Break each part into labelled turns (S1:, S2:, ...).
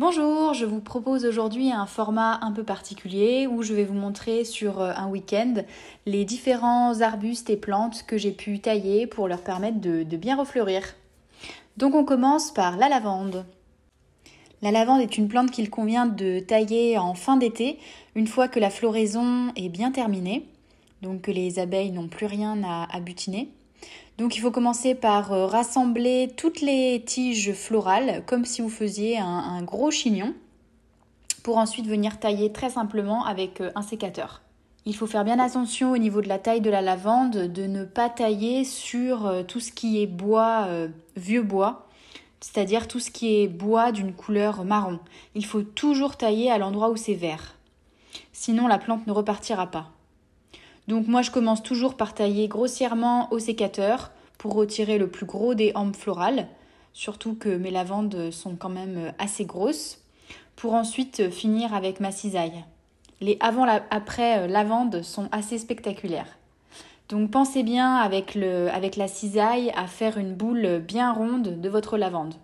S1: Bonjour, je vous propose aujourd'hui un format un peu particulier où je vais vous montrer sur euh, un week-end les différents arbustes et plantes que j'ai pu tailler pour leur permettre de, bien refleurir. Donc on commence par la lavande. La lavande est une plante qu'il convient de tailler en fin d'été, une fois que la floraison est bien terminée, donc que les abeilles n'ont plus rien à butiner. Donc il faut commencer par euh, rassembler toutes les tiges florales comme si vous faisiez un, gros chignon pour ensuite venir tailler très simplement avec euh, un sécateur. Il faut faire bien attention au niveau de la taille de la lavande, de ne pas tailler sur euh, tout ce qui est bois, vieux bois, c'est-à-dire tout ce qui est bois d'une couleur marron. Il faut toujours tailler à l'endroit où c'est vert. Sinon la plante ne repartira pas. Donc moi je commence toujours par tailler grossièrement au sécateur pour retirer le plus gros des hampes florales, surtout que mes lavandes sont quand même assez grosses, pour ensuite finir avec ma cisaille. Les avant-après euh, lavandes sont assez spectaculaires. Donc pensez bien avec, le, avec la cisaille à faire une boule bien ronde de votre lavande.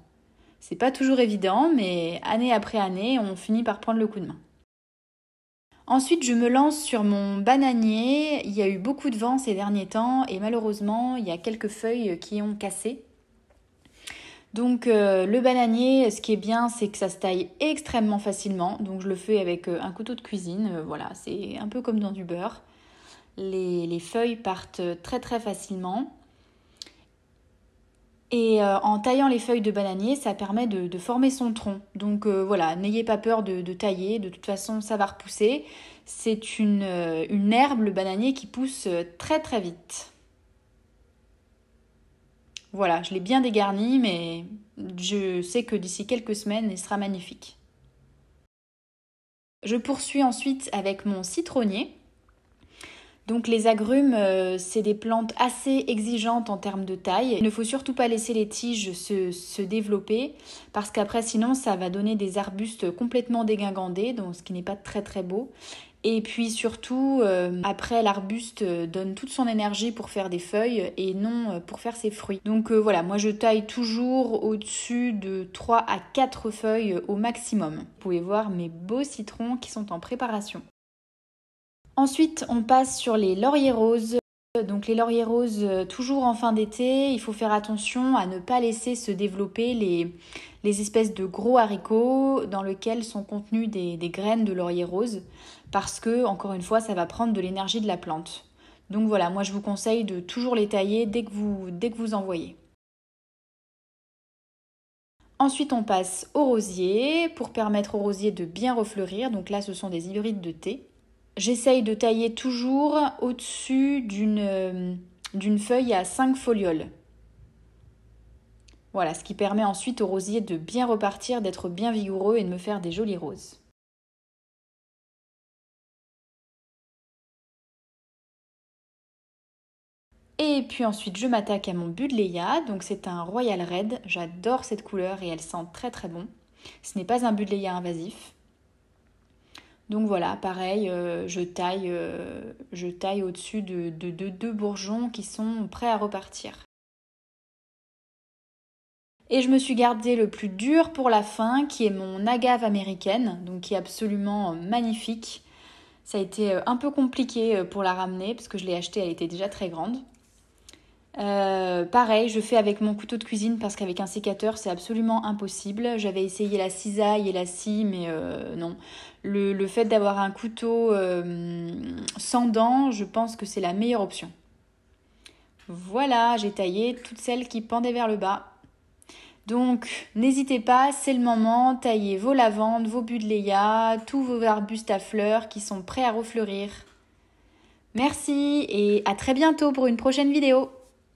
S1: C'est pas toujours évident, mais année après année, on finit par prendre le coup de main. Ensuite, je me lance sur mon bananier. Il y a eu beaucoup de vent ces derniers temps et malheureusement, il y a quelques feuilles qui ont cassé. Donc euh, le bananier, ce qui est bien, c'est que ça se taille extrêmement facilement. Donc je le fais avec euh, un couteau de cuisine. Euh, voilà, c'est un peu comme dans du beurre. les, feuilles partent très très facilement. Et euh, en taillant les feuilles de bananier, ça permet de, former son tronc. Donc euh, voilà, n'ayez pas peur de, tailler, de toute façon ça va repousser. C'est une, euh, une herbe, le bananier, qui pousse très très vite. Voilà, je l'ai bien dégarni, mais je sais que d'ici quelques semaines, il sera magnifique. Je poursuis ensuite avec mon citronnier. Donc les agrumes, euh, c'est des plantes assez exigeantes en termes de taille. Il ne faut surtout pas laisser les tiges se, se développer parce qu'après sinon ça va donner des arbustes complètement dégingandés, donc ce qui n'est pas très très beau. Et puis surtout, euh, après l'arbuste euh, donne toute son énergie pour faire des feuilles et non pour faire ses fruits. Donc voilà, moi je taille toujours au-dessus de 3 à 4 feuilles au maximum. Vous pouvez voir mes beaux citrons qui sont en préparation. Ensuite, on passe sur les lauriers roses. Donc les lauriers roses, euh, toujours en fin d'été, il faut faire attention à ne pas laisser se développer les, espèces de gros haricots dans lesquels sont contenues des, graines de laurier rose, parce que, encore une fois, ça va prendre de l'énergie de la plante. Donc voilà, moi je vous conseille de toujours les tailler dès que vous, dès que vous en voyez. Ensuite, on passe au rosiers pour permettre au rosier de bien refleurir. Donc là, ce sont des hybrides de thé. J'essaye de tailler toujours au-dessus d'une euh, feuille à 5 folioles. Voilà, ce qui permet ensuite au rosier de bien repartir, d'être bien vigoureux et de me faire des jolies roses. Et puis ensuite, je m'attaque à mon Budleya. Donc, c'est un Royal Red. J'adore cette couleur et elle sent très très bon. Ce n'est pas un Budleia invasif. Donc voilà, pareil, euh, je taille, euh, je taille au-dessus de deux bourgeons qui sont prêts à repartir. Et je me suis gardé le plus dur pour la fin, qui est mon agave américaine, donc qui est absolument euh, magnifique. Ça a été un peu compliqué pour la ramener, parce que je l'ai achetée, elle était déjà très grande. Euh, pareil, je fais avec mon couteau de cuisine parce qu'avec un sécateur, c'est absolument impossible. J'avais essayé la cisaille et la scie, mais euh, non. Le, fait d'avoir un couteau euh, sans dents, je pense que c'est la meilleure option. Voilà, j'ai taillé toutes celles qui pendaient vers le bas. Donc, n'hésitez pas, c'est le moment. Taillez vos lavandes, vos budléas, tous vos arbustes à fleurs qui sont prêts à refleurir. Merci et à très bientôt pour une prochaine vidéo.